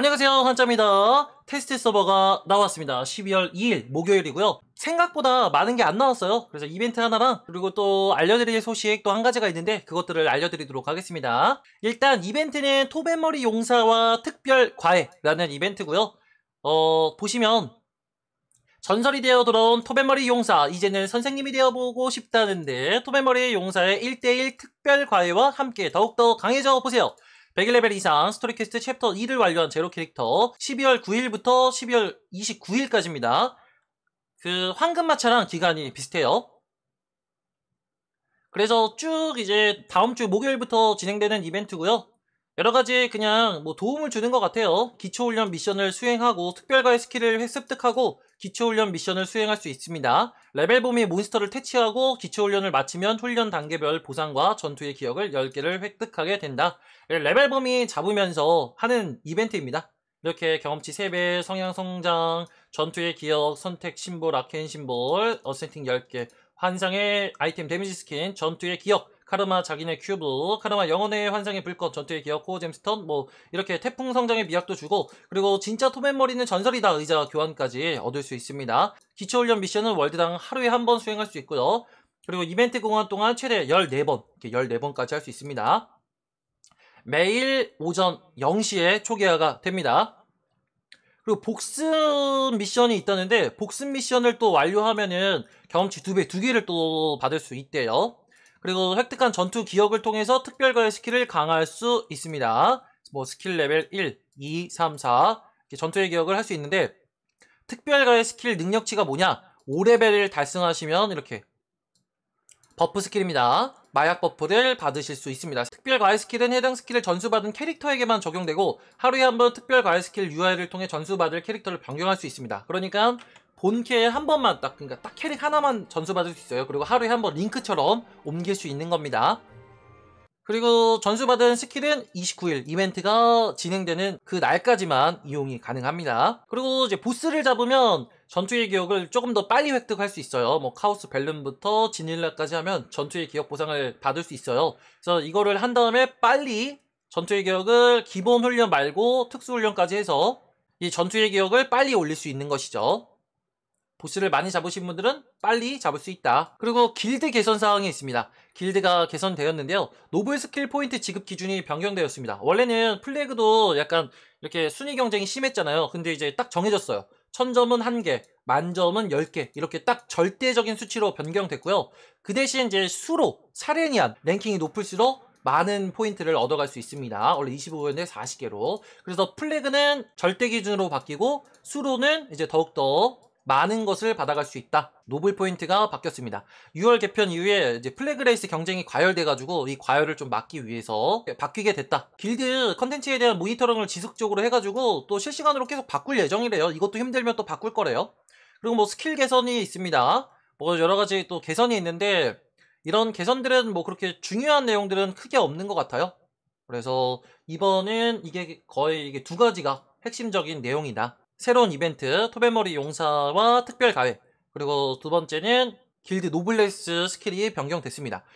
안녕하세요 한짜입니다 테스트 서버가 나왔습니다 12월 2일 목요일이고요 생각보다 많은 게 안 나왔어요 그래서 이벤트 하나랑 그리고 또 알려드릴 소식 또 한 가지가 있는데 그것들을 알려드리도록 하겠습니다 일단 이벤트는 토벤머리 용사와 특별 과외라는 이벤트고요 어 보시면 전설이 되어 들어온 토벤머리 용사 이제는 선생님이 되어보고 싶다는데 토벤머리 용사의 1대1 특별 과외와 함께 더욱더 강해져 보세요 101레벨 이상 스토리퀘스트 챕터 2를 완료한 제로 캐릭터 12월 9일부터 12월 29일까지입니다. 그 황금마차랑 기간이 비슷해요. 그래서 쭉 이제 다음 주 목요일부터 진행되는 이벤트고요. 여러 가지 그냥 뭐 도움을 주는 것 같아요. 기초훈련 미션을 수행하고 특별과의 스킬을 획득하고 기초훈련 미션을 수행할 수 있습니다. 레벨 범이 몬스터를 퇴치하고 기초훈련을 마치면 훈련 단계별 보상과 전투의 기억을 10개를 획득하게 된다. 레벨 범이 잡으면서 하는 이벤트입니다. 이렇게 경험치 3배, 성향 성장, 전투의 기억, 선택 심볼, 아켄 심볼, 어센팅 10개, 환상의 아이템 데미지 스킨, 전투의 기억, 카르마 자기네 큐브, 카르마 영혼의 환상의 불꽃, 전투의 기어코, 어 잼스턴 뭐 이렇게 태풍 성장의 미학도 주고 그리고 진짜 톰앤머리는 전설이다 의자 교환까지 얻을 수 있습니다. 기초훈련 미션은 월드당 하루에 한 번 수행할 수 있고요. 그리고 이벤트 공간 동안 최대 14번, 이렇게 14번까지 할 수 있습니다. 매일 오전 0시에 초기화가 됩니다. 그리고 복습 미션이 있다는데 복습 미션을 또 완료하면은 경험치 두 배, 두 개를 또 받을 수 있대요. 그리고 획득한 전투 기억을 통해서 특별과의 스킬을 강화할 수 있습니다. 뭐 스킬 레벨 1, 2, 3, 4 전투의 기억을 할 수 있는데 특별과의 스킬 능력치가 뭐냐? 5레벨을 달성하시면 이렇게 버프 스킬입니다. 마약 버프를 받으실 수 있습니다. 특별 과외 스킬은 해당 스킬을 전수받은 캐릭터에게만 적용되고 하루에 한 번 특별 과외 스킬 UI를 통해 전수받을 캐릭터를 변경할 수 있습니다. 그러니까 본캐에한 번만 딱 그러니까 딱 캐릭 하나만 전수 받을 수 있어요. 그리고 하루에 한 번 링크처럼 옮길 수 있는 겁니다. 그리고 전수받은 스킬은 29일 이벤트가 진행되는 그 날까지만 이용이 가능합니다. 그리고 이제 보스를 잡으면 전투의 기억을 조금 더 빨리 획득할 수 있어요. 뭐 카오스 벨룸부터 진일라까지 하면 전투의 기억 보상을 받을 수 있어요. 그래서 이거를 한 다음에 빨리 전투의 기억을 기본 훈련 말고 특수 훈련까지 해서 이 전투의 기억을 빨리 올릴 수 있는 것이죠. 보스를 많이 잡으신 분들은 빨리 잡을 수 있다. 그리고 길드 개선 사항이 있습니다. 길드가 개선되었는데요. 노블 스킬 포인트 지급 기준이 변경되었습니다. 원래는 플래그도 약간 이렇게 순위 경쟁이 심했잖아요. 근데 이제 딱 정해졌어요. 천점은 1개, 만점은 10개 이렇게 딱 절대적인 수치로 변경됐고요. 그 대신 이제 수로 사레니안 랭킹이 높을수록 많은 포인트를 얻어갈 수 있습니다. 원래 25였는데 40개로. 그래서 플래그는 절대 기준으로 바뀌고 수로는 이제 더욱더 많은 것을 받아갈 수 있다. 노블 포인트가 바뀌었습니다. 6월 개편 이후에 이제 플래그레이스 경쟁이 과열돼가지고 이 과열을 좀 막기 위해서 바뀌게 됐다. 길드 컨텐츠에 대한 모니터링을 지속적으로 해가지고 또 실시간으로 계속 바꿀 예정이래요. 이것도 힘들면 또 바꿀 거래요. 그리고 뭐 스킬 개선이 있습니다. 뭐 여러 가지 또 개선이 있는데 이런 개선들은 뭐 그렇게 중요한 내용들은 크게 없는 것 같아요. 그래서 이번은 이게 거의 이게 두 가지가 핵심적인 내용이다. 새로운 이벤트 토베머리 용사와 특별 가해 그리고 두 번째는 길드 노블레스 스킬이 변경됐습니다.